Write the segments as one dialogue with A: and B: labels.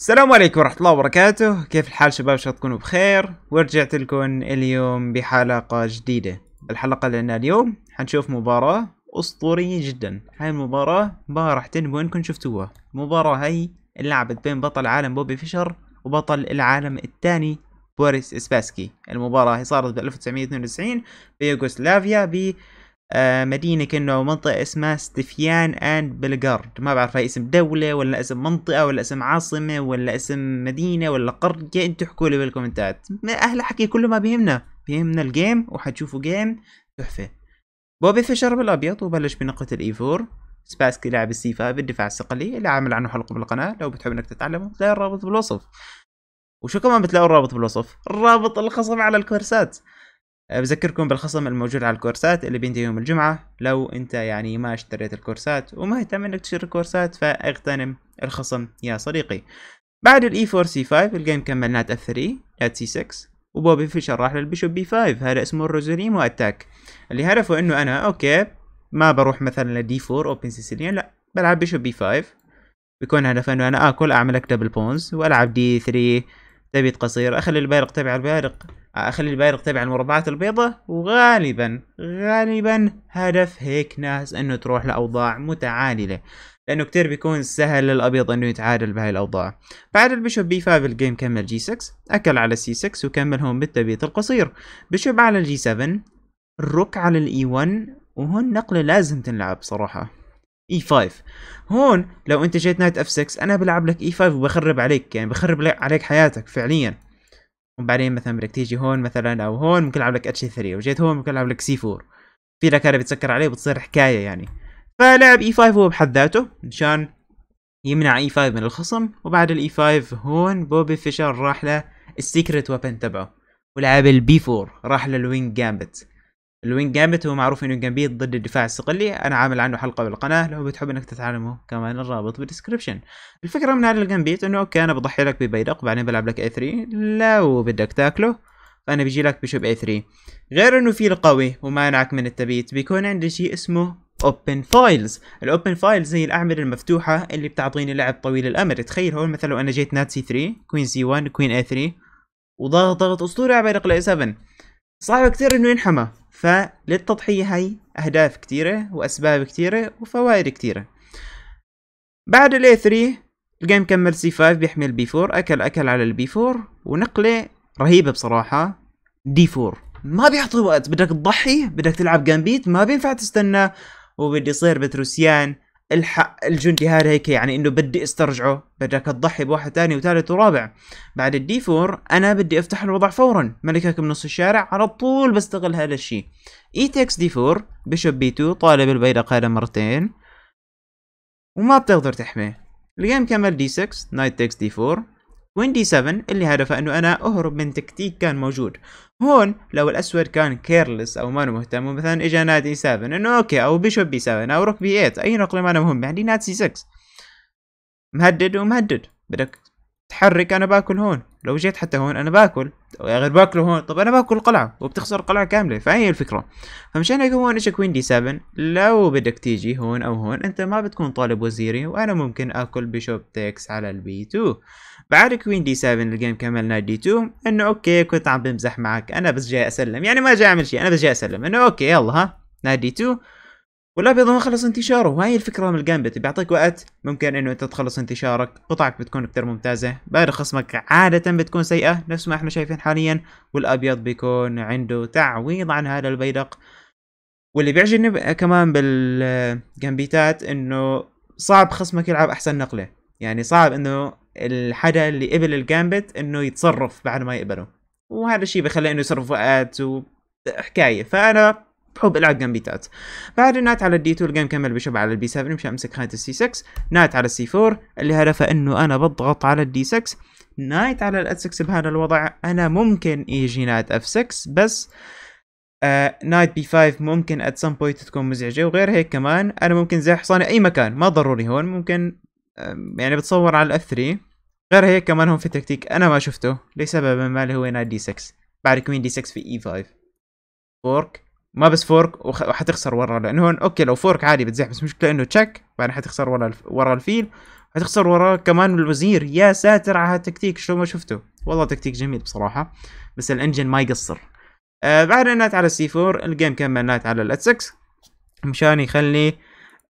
A: السلام عليكم ورحمة الله وبركاته كيف الحال شباب شو تكونوا بخير ورجعت لكم اليوم بحلقة جديدة الحلقة اللي عندنا اليوم حنشوف مباراة أسطورية جدا هاي المباراة تنبو انكم شفتوها المباراة هاي اللعبت بين بطل عالم بوبي فيشر وبطل العالم الثاني بوريس اسباسكي المباراة هي صارت ب 1992 في يوغوسلافيا ب آه، مدينة كأنه منطقة اسمها ستفيان اند بلغارد ما بعرف هاي اسم دولة ولا اسم منطقة ولا اسم عاصمة ولا اسم مدينة ولا قرية انتو احكوا لي بالكومنتات اهل حكي كله ما بيهمنا بيهمنا الجيم وحتشوفوا جيم تحفة بوبي فيشر بالابيض وبلش بنقطة الايفور سباسكي لاعب السيفا بالدفاع الثقلي اللي عامل عنه حلقة بالقناة لو بتحب انك تتعلمه تلاقي الرابط بالوصف وشو كمان بتلاقوا الرابط بالوصف الرابط الخصم على الكورسات أه، بذكركم بالخصم الموجود على الكورسات اللي بينتهي يوم الجمعة لو انت يعني ما اشتريت الكورسات وما اهتم انك تشتري الكورسات فاغتنم الخصم يا صديقي بعد الاي 4 سي 5 الجيم كمل نات اف 3 نات سي 6 وبوبي فيشر راح للبيشوب بي 5 هذا اسمه الروزوليمو اتاك اللي هدفه انه انا اوكي ما بروح مثلا لدي 4 اوبن سيسيليان لا بلعب بيشوب بي 5 بيكون هدفه انه انا اكل اعمل دبل بونز والعب دي 3 تبيت قصير اخلي البارق تبع البارق اخلي البارق تبع المربعات البيضة وغالبا غالبا هدف هيك ناس انه تروح لاوضاع متعادلة لانه كتير بيكون سهل للابيض انه يتعادل بهاي الاوضاع بعد البشوب بي 5 الجيم كمل جي 6 اكل على السي 6 وكمل هون بالتبيت القصير بشوب على الجي 7 الروك على الاي 1 وهون نقلة لازم تنلعب صراحة اي e 5 هون لو انت جيت نايت اف 6 انا بلعب لك اي e 5 وبخرب عليك يعني بخرب عليك حياتك فعليا وبعدين مثلا بدك تيجي هون مثلا او هون ممكن العب لك اتش 3 وجيت هون ممكن العب لك سي 4 في لك هذا بتسكر عليه وبتصير حكايه يعني فلعب اي e 5 هو بحد ذاته مشان يمنع اي 5 من الخصم وبعد الاي 5 هون بوبي فيشر راح له السيكريت ويبن تبعه ولعب البي 4 راح للوينج جامبت الوينج جامبت هو معروف انه جامبيت ضد الدفاع الصقلي انا عامل عنه حلقه بالقناه لو بتحب انك تتعلمه كمان الرابط بالدسكربشن الفكره من هذا الجامبيت انه اوكي انا بضحي لك ببيدق بعدين بلعب لك اي 3 لو بدك تاكله فانا بيجي لك بشوب اي 3 غير انه في القوي ومانعك من التبيت بيكون عندي شيء اسمه اوبن فايلز الاوبن فايلز هي الاعمده المفتوحه اللي بتعطيني لعب طويل الامد تخيل هون مثلا لو انا جيت نات سي 3 كوين سي 1 كوين اي 3 وضغط ضغط اسطوري على بيدق لاي 7 صعب كتير انه ينحمى فللتضحية هاي اهداف كتيرة واسباب كتيرة وفوائد كتيرة بعد الـ A3 الجيم كمل سي 5 بيحمل بي 4 اكل اكل على البي 4 ونقلة رهيبة بصراحة دي 4 ما بيعطي وقت بدك تضحي بدك تلعب جامبيت ما بينفع تستنى وبدي يصير بتروسيان الحق الجندي هذا هيك يعني انه بدي استرجعه بدك تضحي بواحد ثاني وثالث ورابع بعد الدي 4 انا بدي افتح الوضع فورا ملكك بنص الشارع على طول بستغل هذا الشيء اي تكس دي 4 بشب بي 2 طالب البيدق هذا مرتين وما بتقدر تحميه الجيم كمل دي 6 نايت تكس دي 4 وين دي 7 اللي هدفه انه انا اهرب من تكتيك كان موجود هون لو الاسود كان كيرلس او ما مهتم ومثلا اجى نادي 7 انه اوكي او بيشوب بي 7 او روك بي 8 اي نقله ما مهمه عندي ناد سي 6 مهدد ومهدد بدك تحرك انا باكل هون لو جيت حتى هون انا باكل غير باكله هون طب انا باكل قلعه وبتخسر قلعه كامله فهي الفكره فمشان هيك هون اجى كوين دي 7 لو بدك تيجي هون او هون انت ما بتكون طالب وزيري وانا ممكن اكل بشوب تيكس على البي 2 بعد كوين دي 7 الجيم كمل نايت دي 2 انه اوكي كنت عم بمزح معك انا بس جاي اسلم يعني ما جاي اعمل شيء انا بس جاي اسلم انه اوكي يلا ها نايت دي 2 والابيض ما خلص انتشاره وهي الفكره من الجامبت بيعطيك وقت ممكن انه انت تخلص انتشارك قطعك بتكون كثير ممتازه بعد خصمك عاده بتكون سيئه نفس ما احنا شايفين حاليا والابيض بيكون عنده تعويض عن هذا البيدق واللي بيعجبني كمان بالجامبيتات انه صعب خصمك يلعب احسن نقله يعني صعب انه الحدا اللي قبل الجامبت انه يتصرف بعد ما يقبله وهذا الشيء بخليه انه يصرف وقت وحكايه فانا بحب العب جامبيتات بعد نات على الدي 2 الجيم كمل بشب على البي 7 مش امسك خانه السي 6 نات على السي 4 اللي هدفه انه انا بضغط على الدي 6 نايت على الات 6 بهذا الوضع انا ممكن يجي نايت اف 6 بس آه نايت بي 5 ممكن ات سم بوينت تكون مزعجه وغير هيك كمان انا ممكن زي حصاني اي مكان ما ضروري هون ممكن يعني بتصور على الاف 3 غير هيك كمان هون في تكتيك انا ما شفته لسبب ما اللي هو نايت دي 6 بعد كوين دي 6 في اي e 5 فورك ما بس فورك وحتخسر ورا لانه هون اوكي لو فورك عادي بتزيح بس مشكله انه تشك بعدين حتخسر ورا الف... ورا الفيل حتخسر ورا كمان الوزير يا ساتر على هالتكتيك شو ما شفته والله تكتيك جميل بصراحه بس الانجن ما يقصر آه بعد نات على السي 4 الجيم كمل نات على الات 6 مشان يخلي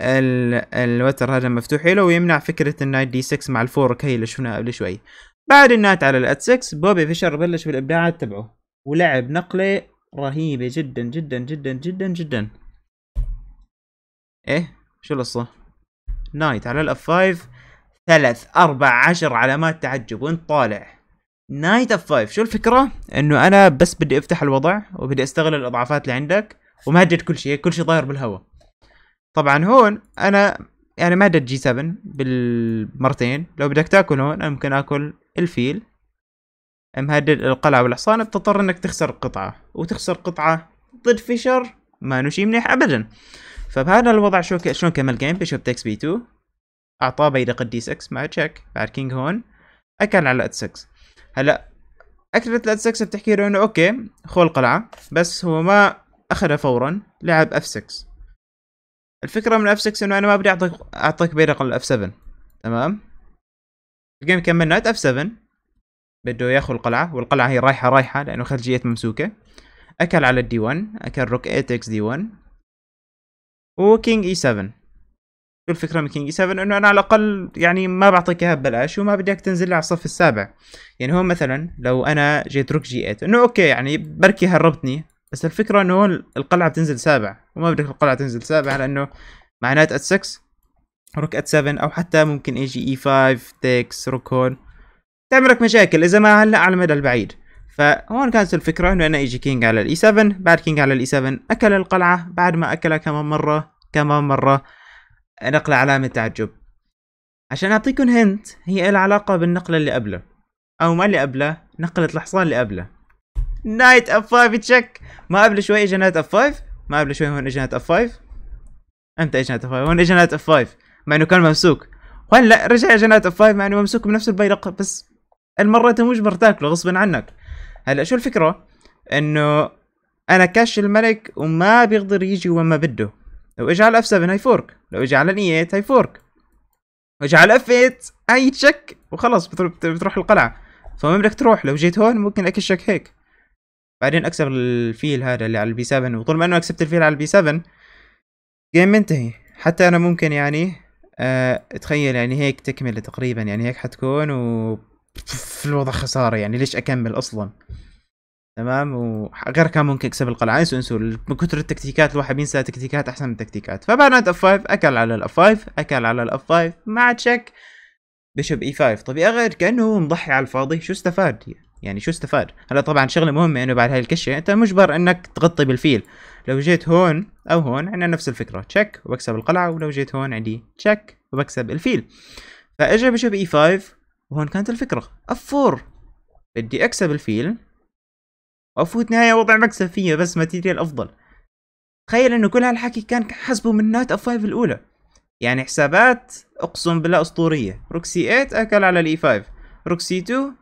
A: الوتر هذا مفتوح له ويمنع فكرة النايت دي 6 مع الفور هي اللي شفناها قبل شوي بعد النايت على الات 6 بوبي فيشر بلش بالابداعات تبعه ولعب نقلة رهيبة جدا جدا جدا جدا جدا ايه شو القصة نايت على الاف 5 ثلاث اربع عشر علامات تعجب وانت طالع نايت اف 5 شو الفكرة انه انا بس بدي افتح الوضع وبدي استغل الاضعافات اللي عندك ومهدد كل شيء كل شيء ظاهر بالهواء طبعا هون انا يعني ما جي 7 بالمرتين لو بدك تاكل هون انا ممكن اكل الفيل مهدد القلعة والحصان بتضطر انك تخسر قطعة وتخسر قطعة ضد فيشر ما شيء منيح ابدا فبهذا الوضع شو شلون كمل جيم بيشوب تكس بي 2 اعطاه بيدق الدي 6 مع تشيك بعد كينج هون اكل على 6 هلا اكلت ال 6 بتحكي له انه اوكي خو القلعة بس هو ما اخذها فورا لعب اف 6 الفكره من اف 6 انه انا ما بدي اعطيك اعطيك برقم الاف 7 تمام الجيم كملنا اف 7 بده ياخذ القلعه والقلعه هي رايحه رايحه لانه خلجيات ممسوكه اكل على الدي 1 اكل روك 8 اكس دي 1 وكينج اي e 7 شو الفكره من كينج اي e 7 انه انا على الاقل يعني ما بعطيك اياها ببلاش وما بدي اياك تنزل على الصف السابع يعني هو مثلا لو انا جيت روك جي 8 انه اوكي يعني بركي هربتني بس الفكره انه القلعه بتنزل سابع وما بدك القلعه تنزل سابع لانه معناته ات 6 روك ات 7 او حتى ممكن يجي اي 5 تكس روك هون تعمل لك مشاكل اذا ما هلا على المدى البعيد فهون كانت الفكره انه انا اجي كينج على الاي e 7 بعد كينج على الاي e 7 اكل القلعه بعد ما اكلها كمان مره كمان مره نقل علامه تعجب عشان اعطيكم هنت هي العلاقه علاقه بالنقله اللي قبله او ما اللي قبله نقله الحصان اللي قبله نايت اف 5 تشك ما قبل شوي اجى نايت اف 5 ما قبل شوي هون اجى نايت اف 5 امتى اجى نايت اف 5 هون اجى نايت اف 5 مع انه كان ممسوك لا رجع اجى نايت اف 5 مع انه ممسوك بنفس البيرق بس المره انت مجبر تاكله غصبا عنك هلا شو الفكره انه انا كاش الملك وما بيقدر يجي وين ما بده لو اجى على اف 7 هاي فورك لو اجى على الاي 8 هاي فورك اجى على اف 8 هاي تشك وخلص بتروح القلعه فما بدك تروح لو جيت هون ممكن اكشك هيك بعدين اكسر الفيل هذا اللي على البي 7 وطول ما انه اكسبت الفيل على البي 7 جيم منتهي حتى انا ممكن يعني أه تخيل يعني هيك تكملة تقريبا يعني هيك حتكون و في الوضع خسارة يعني ليش أكمل أصلا تمام وغير كان ممكن أكسب القلعة انسوا يعني انسوا من كثر التكتيكات الواحد بينسى تكتيكات أحسن من تكتيكات فبعد نايت أف 5 أكل على الأف 5 أكل على الأف 5 ما عاد شك بشب إي 5 طب يا غير كأنه هو مضحي على الفاضي شو استفاد يعني شو استفاد هلا طبعا شغله مهمه انه بعد هاي الكشه انت مجبر انك تغطي بالفيل لو جيت هون او هون عندنا نفس الفكره تشيك وبكسب القلعه ولو جيت هون عندي تشيك وبكسب الفيل فاجا بشوف اي e 5 وهون كانت الفكره اف 4 بدي اكسب الفيل وافوت نهايه وضع مكسب فيها بس ماتيريال افضل تخيل انه كل هالحكي كان حسبه من نايت اف 5 الاولى يعني حسابات اقسم بالله اسطوريه روكسي 8 اكل على الاي 5 روكسي 2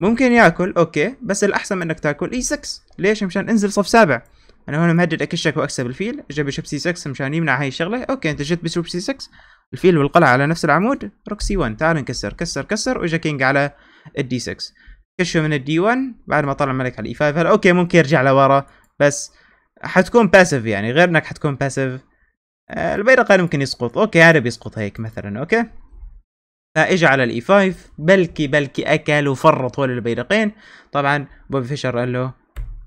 A: ممكن ياكل اوكي بس الاحسن انك تاكل اي 6 ليش مشان انزل صف سابع انا هون مهدد اكشك واكسب الفيل جاب بشب 6 مشان يمنع هاي الشغله اوكي انت جيت بشب سي 6 الفيل والقلعه على نفس العمود روك سي 1 تعال نكسر كسر كسر واجا كينج على الدي 6 كشوا من الدي 1 بعد ما طلع ملك على الاي 5 هلا اوكي ممكن يرجع لورا بس حتكون باسيف يعني غير انك حتكون باسيف آه، البيدقان ممكن يسقط اوكي هذا بيسقط هيك مثلا اوكي اجى على الاي 5 e بلكي بلكي اكل وفرط هول البيرقين طبعا بوبي فيشر قال له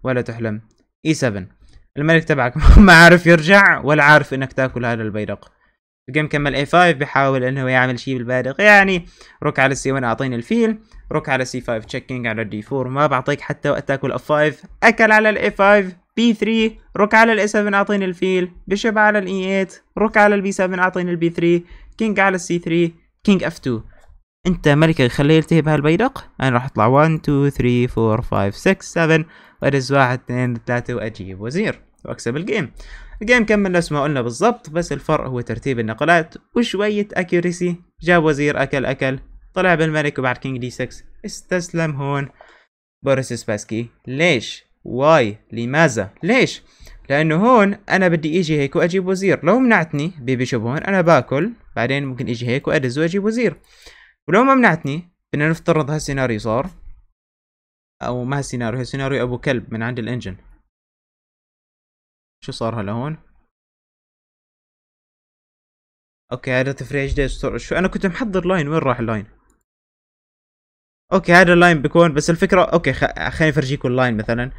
A: ولا تحلم اي e 7 الملك تبعك ما عارف يرجع ولا عارف انك تاكل هذا البيرق الجيم كمل اي e 5 بيحاول انه يعمل شيء بالبارق يعني روك على السي 1 اعطيني الفيل روك على سي 5 تشيكينج على الدي 4 ما بعطيك حتى وقت تاكل اف 5 اكل على الاي 5 بي 3 روك على الاي 7 اعطيني الفيل بشب على الاي 8 روك على البي 7 اعطيني البي 3 كينج على السي 3 كينج اف 2 انت ملكة خليه يلتهي بهالبيدق انا راح اطلع 1 2 3 4 5 6 7 وادز 1 2 3 واجيب وزير واكسب الجيم الجيم كمل نفس ما قلنا بالضبط بس الفرق هو ترتيب النقلات وشوية اكيوريسي جاب وزير اكل اكل طلع بالملك وبعد كينج دي 6 استسلم هون بوريس سباسكي ليش واي لماذا ليش لانه هون انا بدي اجي هيك واجيب وزير لو منعتني بيبي هون انا باكل بعدين ممكن اجي هيك وادز واجيب وزير ولو ما منعتني بدنا نفترض هالسيناريو صار او ما هالسيناريو هالسيناريو ابو كلب من عند الانجن شو صار هلا هون اوكي هذا تفريج ديستور شو انا كنت محضر لاين وين راح اللاين اوكي هذا اللاين بيكون بس الفكره اوكي خ... خليني افرجيكم اللاين مثلا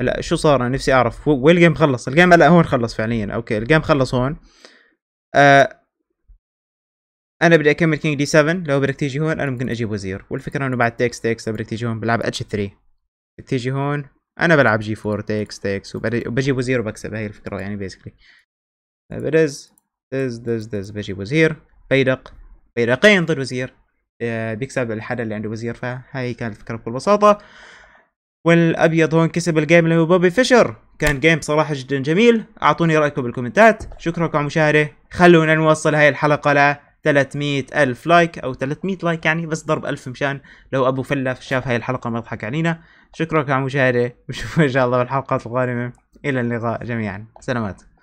A: هلا شو صار انا نفسي اعرف وين الجيم خلص الجيم هلا هون خلص فعليا اوكي الجيم خلص هون آه انا بدي اكمل كينج دي 7 لو بدك تيجي هون انا ممكن اجيب وزير والفكره انه بعد تيكس تيكس لو بدك تيجي هون بلعب اتش 3 تيجي هون انا بلعب جي 4 تيكس تيكس وبجيب وزير وبكسب هاي الفكره يعني بيسكلي بدز دز دز دز بجيب وزير بيدق بيدقين ضد وزير آه، بيكسب الحدا اللي عنده وزير فهاي كانت الفكره بكل بساطه والابيض هون كسب الجيم اللي هو بوبي فيشر كان جيم صراحه جدا جميل اعطوني رايكم بالكومنتات شكرا لكم على المشاهده خلونا نوصل هاي الحلقه 300 ألف لايك أو 300 لايك يعني بس ضرب ألف مشان لو أبو فلة شاف هاي الحلقة ما يضحك علينا شكرا على المشاهدة بنشوفكم إن شاء الله بالحلقات القادمة إلى اللقاء جميعا سلامات